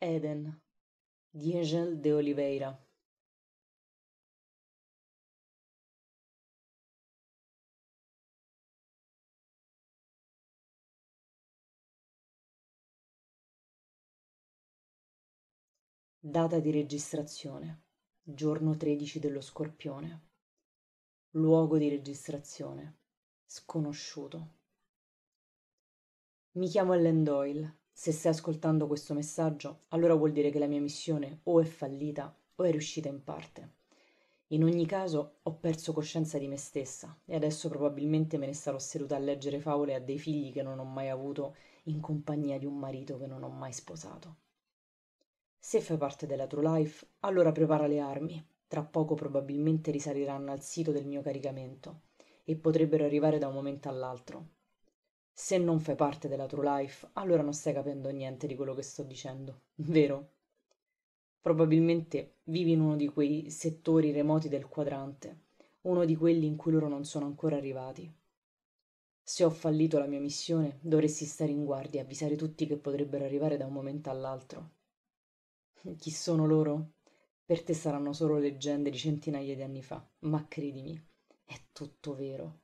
Eden, di Ángel de Oliveira. Data di registrazione. Giorno 13 dello Scorpione. Luogo di registrazione. Sconosciuto. Mi chiamo Ellen Doyle se stai ascoltando questo messaggio, allora vuol dire che la mia missione o è fallita o è riuscita in parte. In ogni caso, ho perso coscienza di me stessa e adesso probabilmente me ne sarò seduta a leggere favole a dei figli che non ho mai avuto in compagnia di un marito che non ho mai sposato. Se fai parte della True Life, allora prepara le armi. Tra poco probabilmente risaliranno al sito del mio caricamento e potrebbero arrivare da un momento all'altro. Se non fai parte della True Life, allora non stai capendo niente di quello che sto dicendo, vero? Probabilmente vivi in uno di quei settori remoti del quadrante, uno di quelli in cui loro non sono ancora arrivati. Se ho fallito la mia missione, dovresti stare in guardia e avvisare tutti che potrebbero arrivare da un momento all'altro. Chi sono loro? Per te saranno solo leggende di centinaia di anni fa, ma credimi, è tutto vero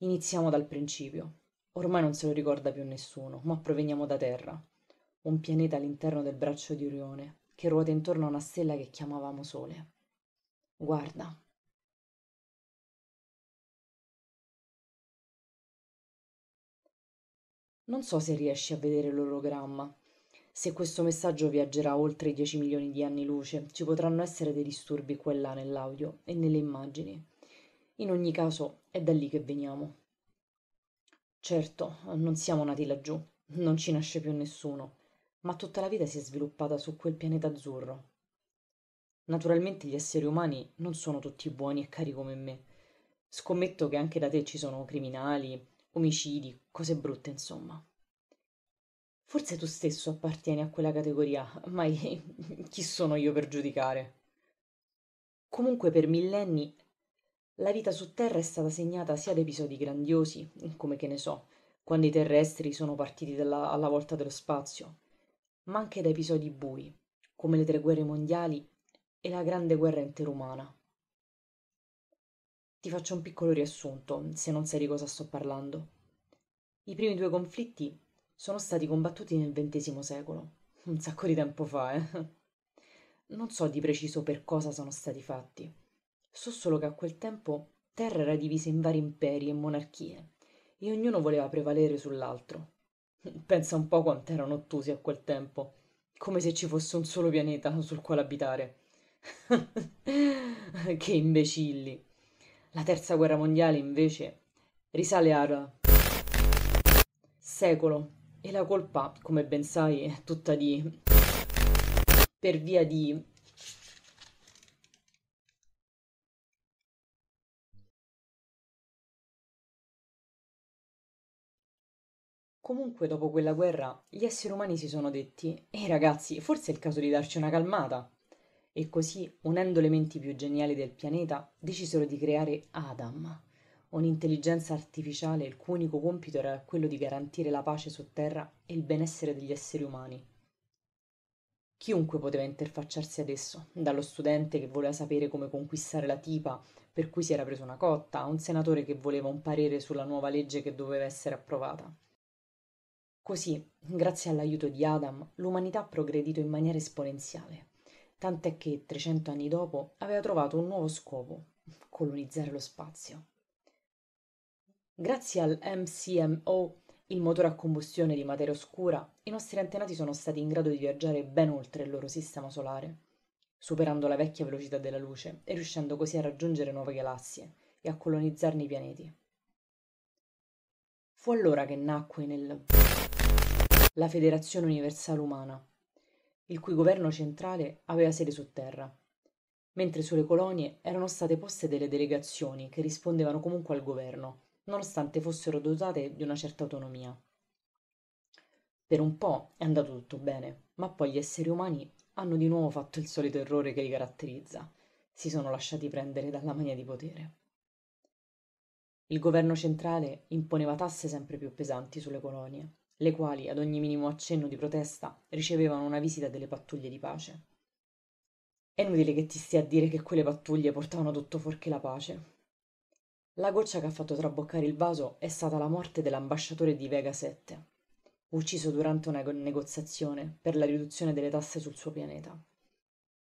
iniziamo dal principio ormai non se lo ricorda più nessuno ma proveniamo da terra un pianeta all'interno del braccio di orione che ruota intorno a una stella che chiamavamo sole guarda non so se riesci a vedere l'orogramma se questo messaggio viaggerà oltre i 10 milioni di anni luce, ci potranno essere dei disturbi qua e là nell'audio e nelle immagini. In ogni caso, è da lì che veniamo. Certo, non siamo nati laggiù, non ci nasce più nessuno, ma tutta la vita si è sviluppata su quel pianeta azzurro. Naturalmente gli esseri umani non sono tutti buoni e cari come me. Scommetto che anche da te ci sono criminali, omicidi, cose brutte, insomma. Forse tu stesso appartieni a quella categoria, ma chi sono io per giudicare? Comunque per millenni la vita su Terra è stata segnata sia da episodi grandiosi, come che ne so, quando i terrestri sono partiti dalla, alla volta dello spazio, ma anche da episodi bui, come le tre guerre mondiali e la grande guerra interumana. Ti faccio un piccolo riassunto, se non sai di cosa sto parlando. I primi due conflitti sono stati combattuti nel XX secolo, un sacco di tempo fa, eh. Non so di preciso per cosa sono stati fatti So solo che a quel tempo terra era divisa in vari imperi e monarchie, e ognuno voleva prevalere sull'altro. Pensa un po' quanto erano ottusi a quel tempo, come se ci fosse un solo pianeta sul quale abitare. che imbecilli. La terza guerra mondiale, invece, risale al secolo e la colpa, come ben sai, è tutta di per via di Comunque, dopo quella guerra, gli esseri umani si sono detti: Ehi ragazzi, forse è il caso di darci una calmata. E così, unendo le menti più geniali del pianeta, decisero di creare Adam, un'intelligenza artificiale il cui unico compito era quello di garantire la pace su Terra e il benessere degli esseri umani. Chiunque poteva interfacciarsi ad esso, dallo studente che voleva sapere come conquistare la tipa, per cui si era preso una cotta, a un senatore che voleva un parere sulla nuova legge che doveva essere approvata. Così, grazie all'aiuto di Adam, l'umanità ha progredito in maniera esponenziale, tant'è che 300 anni dopo aveva trovato un nuovo scopo, colonizzare lo spazio. Grazie al MCMO, il motore a combustione di materia oscura, i nostri antenati sono stati in grado di viaggiare ben oltre il loro sistema solare, superando la vecchia velocità della luce e riuscendo così a raggiungere nuove galassie e a colonizzarne i pianeti. Fu allora che nacque nel la Federazione Universale Umana, il cui governo centrale aveva sede su terra, mentre sulle colonie erano state poste delle delegazioni che rispondevano comunque al governo, nonostante fossero dotate di una certa autonomia. Per un po' è andato tutto bene, ma poi gli esseri umani hanno di nuovo fatto il solito errore che li caratterizza. Si sono lasciati prendere dalla mania di potere. Il governo centrale imponeva tasse sempre più pesanti sulle colonie le quali ad ogni minimo accenno di protesta ricevevano una visita delle pattuglie di pace. È inutile che ti stia a dire che quelle pattuglie portavano tutto fuorché la pace. La goccia che ha fatto traboccare il vaso è stata la morte dell'ambasciatore di Vega 7, ucciso durante una negoziazione per la riduzione delle tasse sul suo pianeta.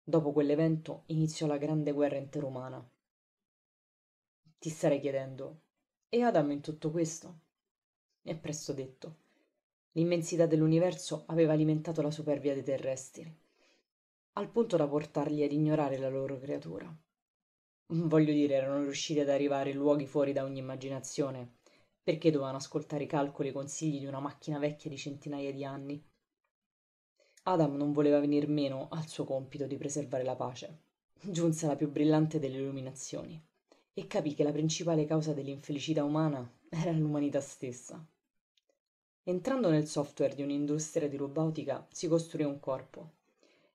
Dopo quell'evento iniziò la grande guerra interumana. Ti starei chiedendo, e Adam in tutto questo? È presto detto. L'immensità dell'universo aveva alimentato la superbia dei terrestri, al punto da portarli ad ignorare la loro creatura. Voglio dire, erano riusciti ad arrivare in luoghi fuori da ogni immaginazione. Perché dovevano ascoltare i calcoli e i consigli di una macchina vecchia di centinaia di anni? Adam non voleva venir meno al suo compito di preservare la pace. Giunse alla più brillante delle illuminazioni e capì che la principale causa dell'infelicità umana era l'umanità stessa entrando nel software di un'industria di robotica si costruì un corpo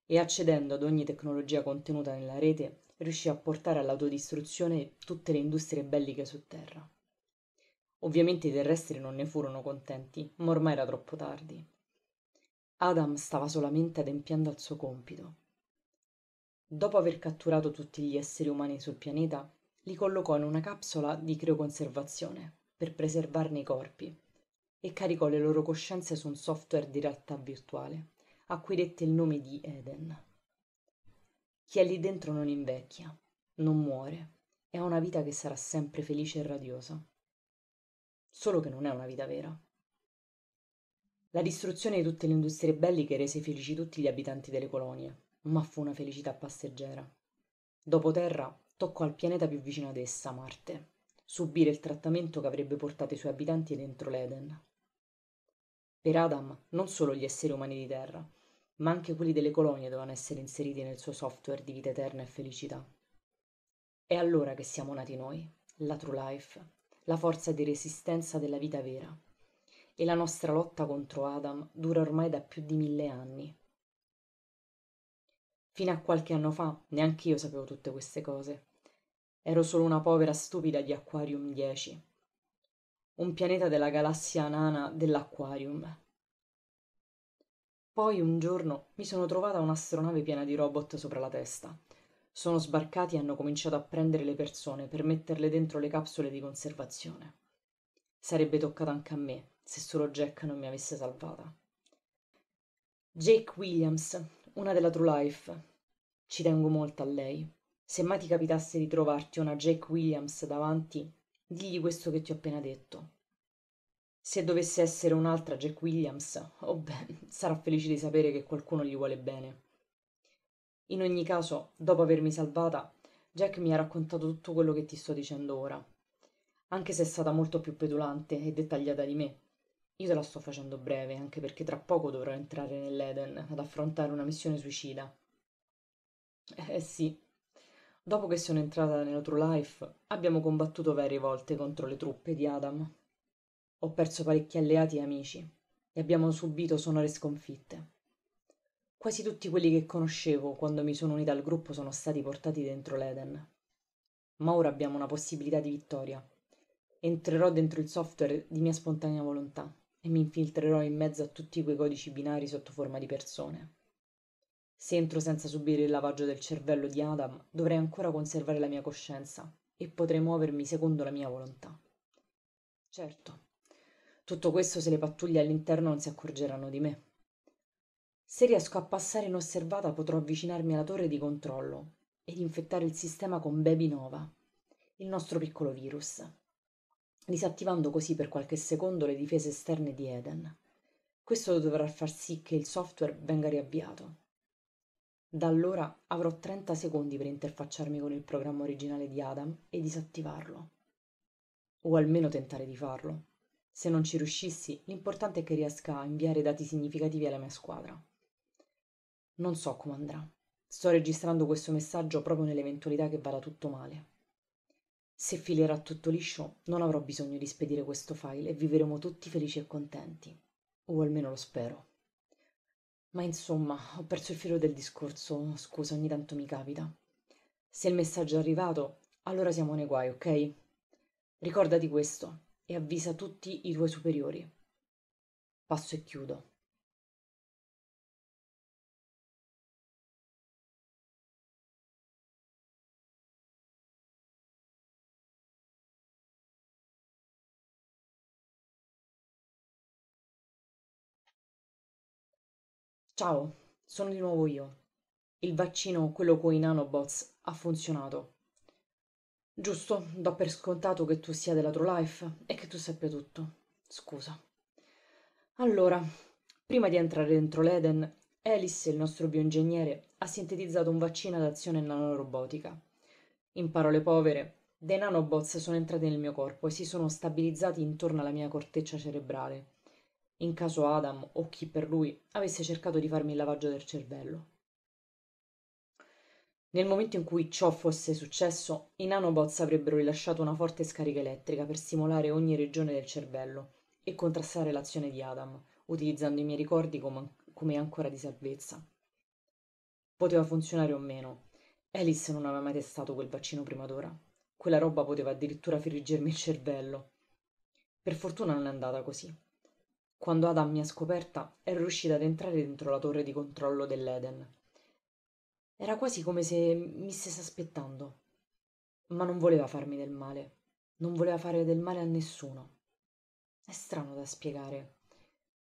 e accedendo ad ogni tecnologia contenuta nella rete riuscì a portare all'autodistruzione tutte le industrie belliche su terra ovviamente i terrestri non ne furono contenti ma ormai era troppo tardi adam stava solamente adempiendo al suo compito dopo aver catturato tutti gli esseri umani sul pianeta li collocò in una capsula di crioconservazione per preservarne i corpi e caricò le loro coscienze su un software di realtà virtuale, a cui dette il nome di Eden. Chi è lì dentro non invecchia, non muore e ha una vita che sarà sempre felice e radiosa. Solo che non è una vita vera. La distruzione di tutte le industrie belliche rese felici tutti gli abitanti delle colonie, ma fu una felicità passeggera. Dopo Terra, toccò al pianeta più vicino ad essa, Marte, subire il trattamento che avrebbe portato i suoi abitanti dentro l'Eden. Per Adam non solo gli esseri umani di Terra, ma anche quelli delle colonie dovevano essere inseriti nel suo software di vita eterna e felicità. È allora che siamo nati noi, la True Life, la forza di resistenza della vita vera. E la nostra lotta contro Adam dura ormai da più di mille anni. Fino a qualche anno fa neanche io sapevo tutte queste cose. Ero solo una povera stupida di Aquarium 10 un pianeta della galassia nana dell'Aquarium. Poi un giorno mi sono trovata un'astronave piena di robot sopra la testa. Sono sbarcati e hanno cominciato a prendere le persone per metterle dentro le capsule di conservazione. Sarebbe toccata anche a me se solo Jack non mi avesse salvata. Jake Williams, una della True Life. Ci tengo molto a lei. Se mai ti capitasse di trovarti una Jake Williams davanti, digli questo che ti ho appena detto. Se dovesse essere un'altra Jack Williams, oh beh, sarà felice di sapere che qualcuno gli vuole bene. In ogni caso, dopo avermi salvata, Jack mi ha raccontato tutto quello che ti sto dicendo ora, anche se è stata molto più petulante e dettagliata di me. Io te la sto facendo breve, anche perché tra poco dovrò entrare nell'Eden ad affrontare una missione suicida. Eh sì, Dopo che sono entrata nella True Life, abbiamo combattuto varie volte contro le truppe di Adam. Ho perso parecchi alleati e amici e abbiamo subito sonore sconfitte. Quasi tutti quelli che conoscevo quando mi sono unita al gruppo sono stati portati dentro l'Eden. Ma ora abbiamo una possibilità di vittoria. Entrerò dentro il software di mia spontanea volontà e mi infiltrerò in mezzo a tutti quei codici binari sotto forma di persone. Se entro senza subire il lavaggio del cervello di Adam, dovrei ancora conservare la mia coscienza e potrei muovermi secondo la mia volontà. Certo, tutto questo se le pattuglie all'interno non si accorgeranno di me. Se riesco a passare inosservata potrò avvicinarmi alla torre di controllo ed infettare il sistema con Baby Nova, il nostro piccolo virus, disattivando così per qualche secondo le difese esterne di Eden. Questo dovrà far sì che il software venga riavviato. Da allora avrò 30 secondi per interfacciarmi con il programma originale di Adam e disattivarlo. O almeno tentare di farlo. Se non ci riuscissi, l'importante è che riesca a inviare dati significativi alla mia squadra. Non so come andrà. Sto registrando questo messaggio proprio nell'eventualità che vada tutto male. Se filerà tutto liscio, non avrò bisogno di spedire questo file e vivremo tutti felici e contenti. O almeno lo spero. Ma insomma, ho perso il filo del discorso, scusa, ogni tanto mi capita. Se il messaggio è arrivato, allora siamo nei guai, ok? Ricordati questo e avvisa tutti i tuoi superiori. Passo e chiudo. Ciao, sono di nuovo io. Il vaccino, quello con i nanobots, ha funzionato. Giusto, do per scontato che tu sia della True Life e che tu sappia tutto. Scusa. Allora, prima di entrare dentro l'Eden, Alice, il nostro bioingegnere, ha sintetizzato un vaccino ad azione nanorobotica. In parole povere, dei nanobots sono entrati nel mio corpo e si sono stabilizzati intorno alla mia corteccia cerebrale in caso Adam o chi per lui avesse cercato di farmi il lavaggio del cervello. Nel momento in cui ciò fosse successo, i nanobots avrebbero rilasciato una forte scarica elettrica per stimolare ogni regione del cervello e contrastare l'azione di Adam, utilizzando i miei ricordi come, come ancora di salvezza. Poteva funzionare o meno. Alice non aveva mai testato quel vaccino prima d'ora. Quella roba poteva addirittura friggermi il cervello. Per fortuna non è andata così quando Adam mi ha scoperta, ero riuscita ad entrare dentro la torre di controllo dell'Eden. Era quasi come se mi stesse aspettando. Ma non voleva farmi del male. Non voleva fare del male a nessuno. È strano da spiegare.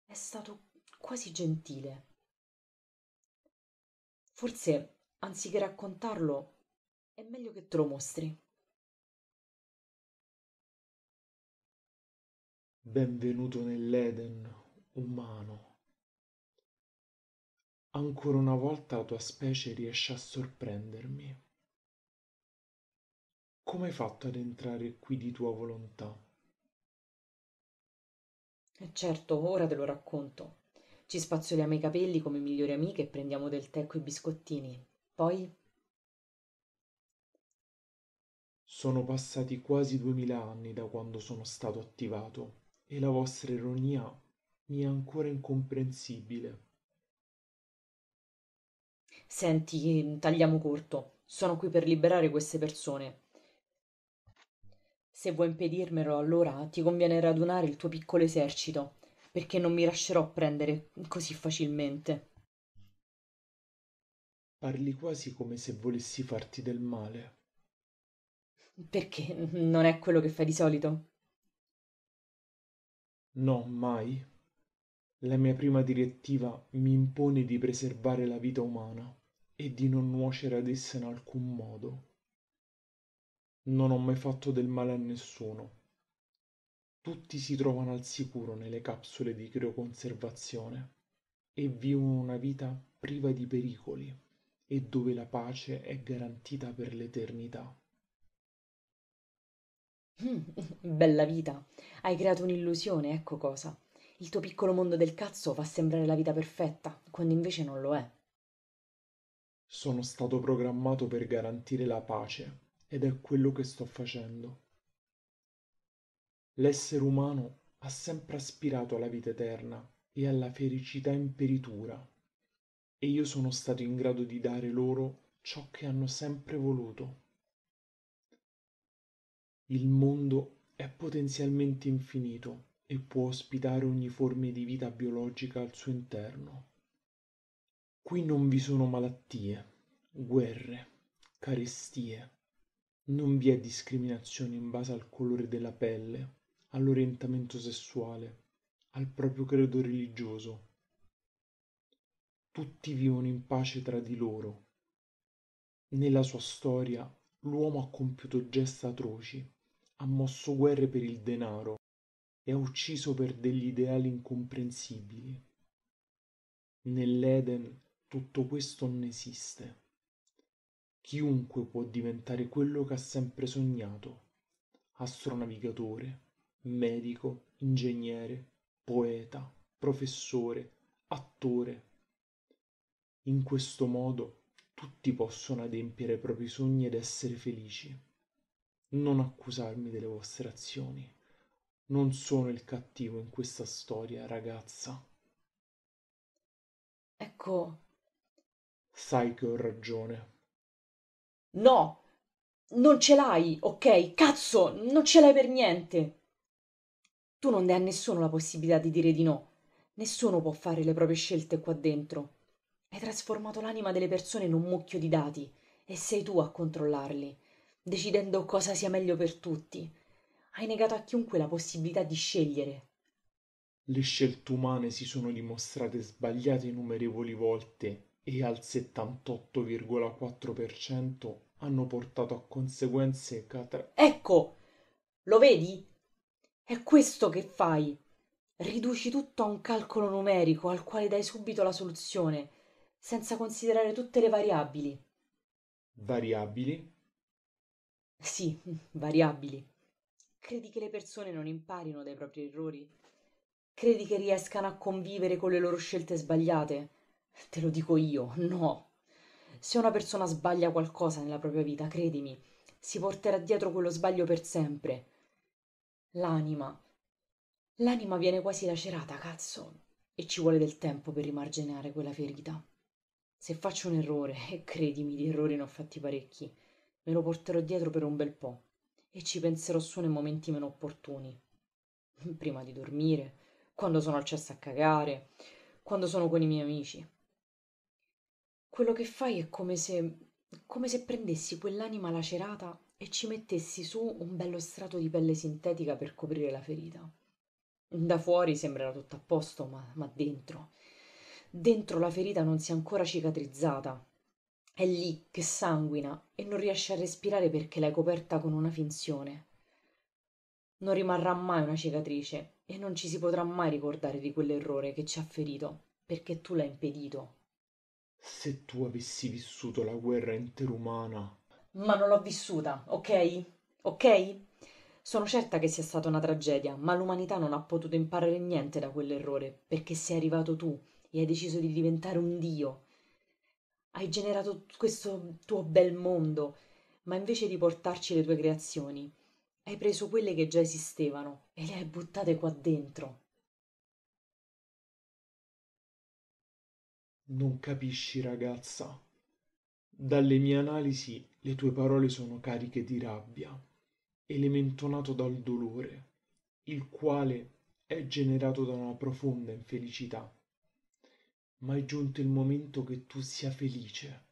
È stato quasi gentile. Forse, anziché raccontarlo, è meglio che te lo mostri. Benvenuto nell'Eden, umano. Ancora una volta la tua specie riesce a sorprendermi. Come hai fatto ad entrare qui di tua volontà? E eh, certo, ora te lo racconto. Ci spazzoliamo i capelli come migliori amiche e prendiamo del tè coi biscottini. Poi... Sono passati quasi duemila anni da quando sono stato attivato e la vostra ironia mi è ancora incomprensibile. Senti, tagliamo corto. Sono qui per liberare queste persone. Se vuoi impedirmelo, allora ti conviene radunare il tuo piccolo esercito, perché non mi lascerò prendere così facilmente. Parli quasi come se volessi farti del male. Perché non è quello che fai di solito? no mai la mia prima direttiva mi impone di preservare la vita umana e di non nuocere ad essa in alcun modo non ho mai fatto del male a nessuno tutti si trovano al sicuro nelle capsule di crioconservazione e vivono una vita priva di pericoli e dove la pace è garantita per l'eternità Mm, bella vita. Hai creato un'illusione, ecco cosa. Il tuo piccolo mondo del cazzo fa sembrare la vita perfetta, quando invece non lo è. Sono stato programmato per garantire la pace ed è quello che sto facendo. L'essere umano ha sempre aspirato alla vita eterna e alla felicità imperitura, e io sono stato in grado di dare loro ciò che hanno sempre voluto. Il mondo è potenzialmente infinito e può ospitare ogni forma di vita biologica al suo interno. Qui non vi sono malattie, guerre, carestie, non vi è discriminazione in base al colore della pelle, all'orientamento sessuale, al proprio credo religioso. Tutti vivono in pace tra di loro. Nella sua storia l'uomo ha compiuto gesta atroci ha mosso guerre per il denaro e ha ucciso per degli ideali incomprensibili. Nell'Eden tutto questo non esiste. Chiunque può diventare quello che ha sempre sognato, astronavigatore, medico, ingegnere, poeta, professore, attore. In questo modo tutti possono adempiere i propri sogni ed essere felici non accusarmi delle vostre azioni. Non sono il cattivo in questa storia, ragazza. Ecco. Sai che ho ragione. No, non ce l'hai, ok? Cazzo, non ce l'hai per niente. Tu non dai a nessuno la possibilità di dire di no. Nessuno può fare le proprie scelte qua dentro. Hai trasformato l'anima delle persone in un mucchio di dati e sei tu a controllarli decidendo cosa sia meglio per tutti. Hai negato a chiunque la possibilità di scegliere. Le scelte umane si sono dimostrate sbagliate innumerevoli volte e al 78,4% hanno portato a conseguenze catastrofiche. Ecco, lo vedi? È questo che fai. Riduci tutto a un calcolo numerico al quale dai subito la soluzione, senza considerare tutte le variabili. Variabili sì, variabili. Credi che le persone non imparino dai propri errori? Credi che riescano a convivere con le loro scelte sbagliate? Te lo dico io, no. Se una persona sbaglia qualcosa nella propria vita, credimi, si porterà dietro quello sbaglio per sempre. L'anima. L'anima viene quasi lacerata, cazzo, e ci vuole del tempo per rimarginare quella ferita. Se faccio un errore, e credimi, di errori ne ho fatti parecchi, me lo porterò dietro per un bel po e ci penserò su nei momenti meno opportuni prima di dormire quando sono al cesso a cagare quando sono con i miei amici quello che fai è come se come se prendessi quell'anima lacerata e ci mettessi su un bello strato di pelle sintetica per coprire la ferita. Da fuori sembrerà tutto a posto, ma, ma dentro. Dentro la ferita non si è ancora cicatrizzata è lì che sanguina e non riesce a respirare perché l'hai coperta con una finzione non rimarrà mai una cicatrice e non ci si potrà mai ricordare di quell'errore che ci ha ferito perché tu l'hai impedito se tu avessi vissuto la guerra interumana ma non l'ho vissuta ok ok sono certa che sia stata una tragedia, ma l'umanità non ha potuto imparare niente da quell'errore, perché sei arrivato tu e hai deciso di diventare un dio hai generato questo tuo bel mondo, ma invece di portarci le tue creazioni, hai preso quelle che già esistevano e le hai buttate qua dentro. Non capisci, ragazza. Dalle mie analisi le tue parole sono cariche di rabbia, elementonato dal dolore, il quale è generato da una profonda infelicità ma è giunto il momento che tu sia felice.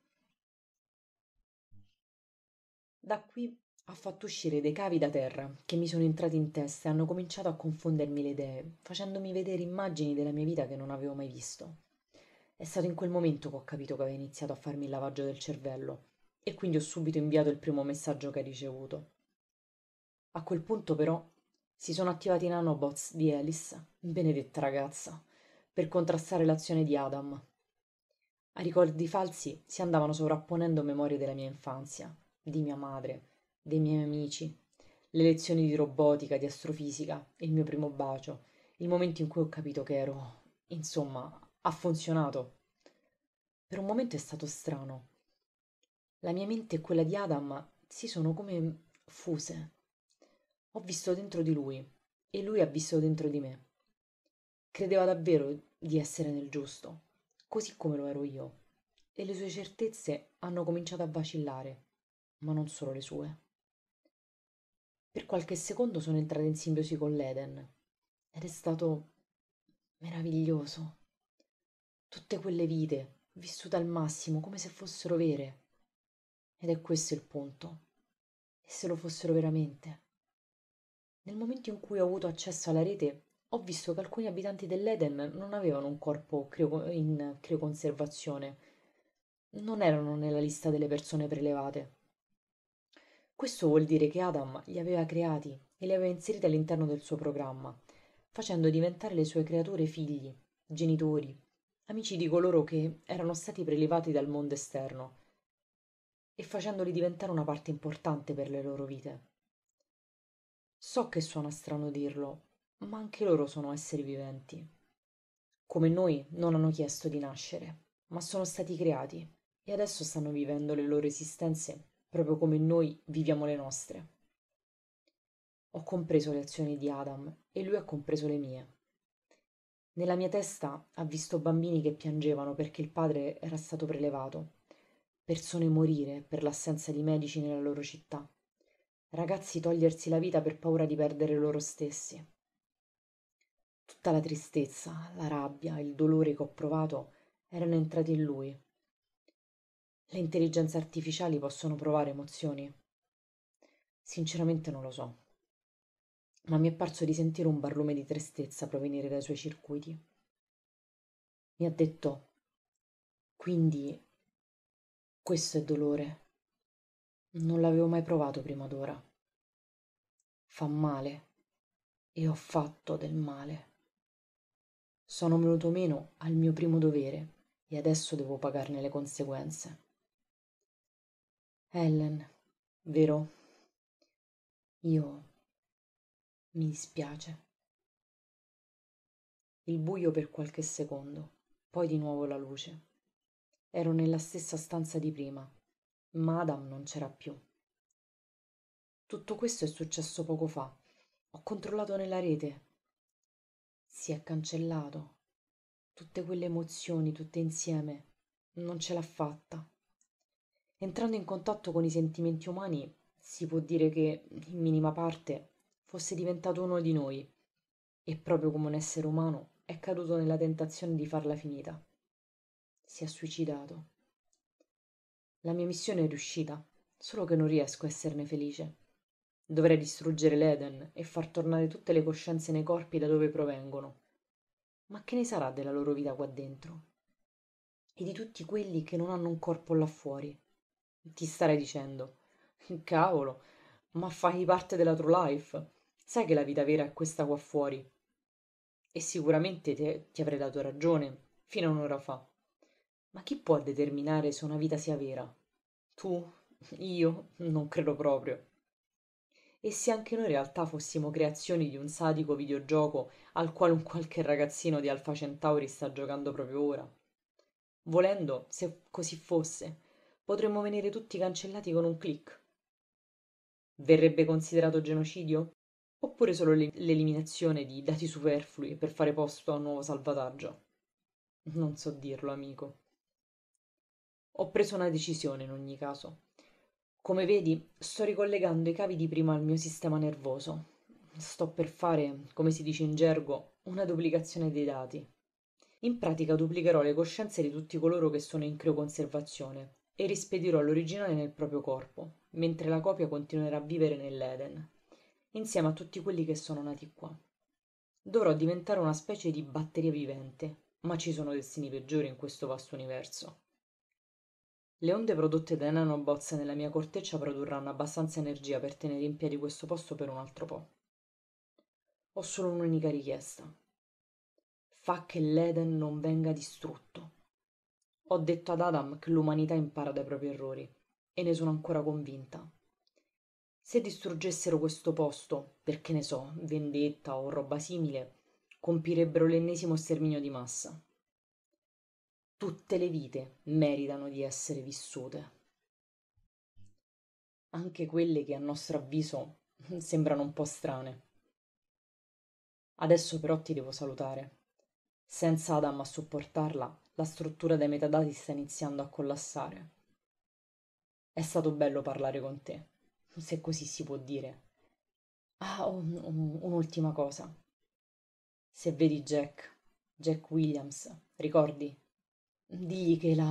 Da qui ha fatto uscire dei cavi da terra che mi sono entrati in testa e hanno cominciato a confondermi le idee, facendomi vedere immagini della mia vita che non avevo mai visto. È stato in quel momento che ho capito che aveva iniziato a farmi il lavaggio del cervello e quindi ho subito inviato il primo messaggio che hai ricevuto. A quel punto però si sono attivati i nanobots di Alice, benedetta ragazza, per contrastare l'azione di Adam. A ricordi falsi si andavano sovrapponendo memorie della mia infanzia, di mia madre, dei miei amici, le lezioni di robotica, di astrofisica, il mio primo bacio, il momento in cui ho capito che ero... insomma, ha funzionato. Per un momento è stato strano. La mia mente e quella di Adam si sono come fuse. Ho visto dentro di lui e lui ha visto dentro di me. Credeva davvero di essere nel giusto, così come lo ero io, e le sue certezze hanno cominciato a vacillare, ma non solo le sue. Per qualche secondo sono entrata in simbiosi con l'Eden ed è stato meraviglioso. Tutte quelle vite, vissute al massimo, come se fossero vere. Ed è questo il punto. E se lo fossero veramente? Nel momento in cui ho avuto accesso alla rete, ho visto che alcuni abitanti dell'Eden non avevano un corpo crio- in crioconservazione, non erano nella lista delle persone prelevate. Questo vuol dire che Adam li aveva creati e li aveva inseriti all'interno del suo programma, facendo diventare le sue creature figli, genitori, amici di coloro che erano stati prelevati dal mondo esterno e facendoli diventare una parte importante per le loro vite. So che suona strano dirlo, ma anche loro sono esseri viventi. Come noi non hanno chiesto di nascere, ma sono stati creati e adesso stanno vivendo le loro esistenze proprio come noi viviamo le nostre. Ho compreso le azioni di Adam e lui ha compreso le mie. Nella mia testa ha visto bambini che piangevano perché il padre era stato prelevato, persone morire per l'assenza di medici nella loro città, ragazzi togliersi la vita per paura di perdere loro stessi tutta la tristezza la rabbia il dolore che ho provato erano entrati in lui le intelligenze artificiali possono provare emozioni sinceramente non lo so ma mi è parso di sentire un barlume di tristezza provenire dai suoi circuiti mi ha detto quindi questo è dolore non l'avevo mai provato prima d'ora fa male e ho fatto del male sono venuto meno al mio primo dovere e adesso devo pagarne le conseguenze. Ellen, vero? Io mi dispiace. Il buio per qualche secondo, poi di nuovo la luce. Ero nella stessa stanza di prima, ma Adam non c'era più. Tutto questo è successo poco fa. Ho controllato nella rete, si è cancellato. Tutte quelle emozioni, tutte insieme, non ce l'ha fatta. Entrando in contatto con i sentimenti umani, si può dire che, in minima parte, fosse diventato uno di noi e proprio come un essere umano è caduto nella tentazione di farla finita. Si è suicidato. La mia missione è riuscita, solo che non riesco a esserne felice dovrei distruggere l'eden e far tornare tutte le coscienze nei corpi da dove provengono ma che ne sarà della loro vita qua dentro e di tutti quelli che non hanno un corpo là fuori ti starei dicendo cavolo ma fai parte della true life sai che la vita vera è questa qua fuori e sicuramente te, ti avrei dato ragione fino a un'ora fa ma chi può determinare se una vita sia vera tu io non credo proprio e se anche noi in realtà fossimo creazioni di un sadico videogioco al quale un qualche ragazzino di Alfa Centauri sta giocando proprio ora. Volendo, se così fosse, potremmo venire tutti cancellati con un clic. Verrebbe considerato genocidio? Oppure solo l'e- l'eliminazione di dati superflui per fare posto a un nuovo salvataggio? Non so dirlo, amico. Ho preso una decisione in ogni caso. Come vedi, sto ricollegando i cavi di prima al mio sistema nervoso. Sto per fare, come si dice in gergo, una duplicazione dei dati. In pratica duplicherò le coscienze di tutti coloro che sono in crioconservazione e rispedirò l'originale nel proprio corpo, mentre la copia continuerà a vivere nell'Eden, insieme a tutti quelli che sono nati qua. Dovrò diventare una specie di batteria vivente, ma ci sono destini peggiori in questo vasto universo le onde prodotte dai nanobozze nella mia corteccia produrranno abbastanza energia per tenere in piedi questo posto per un altro po ho solo un'unica richiesta fa che l'eden non venga distrutto ho detto ad adam che l'umanità impara dai propri errori e ne sono ancora convinta se distruggessero questo posto perché ne so vendetta o roba simile compirebbero l'ennesimo sterminio di massa Tutte le vite meritano di essere vissute. Anche quelle che a nostro avviso sembrano un po' strane. Adesso però ti devo salutare. Senza Adam a supportarla, la struttura dei metadati sta iniziando a collassare. È stato bello parlare con te, se così si può dire. Ah, un, un, un'ultima cosa. Se vedi Jack, Jack Williams, ricordi? digli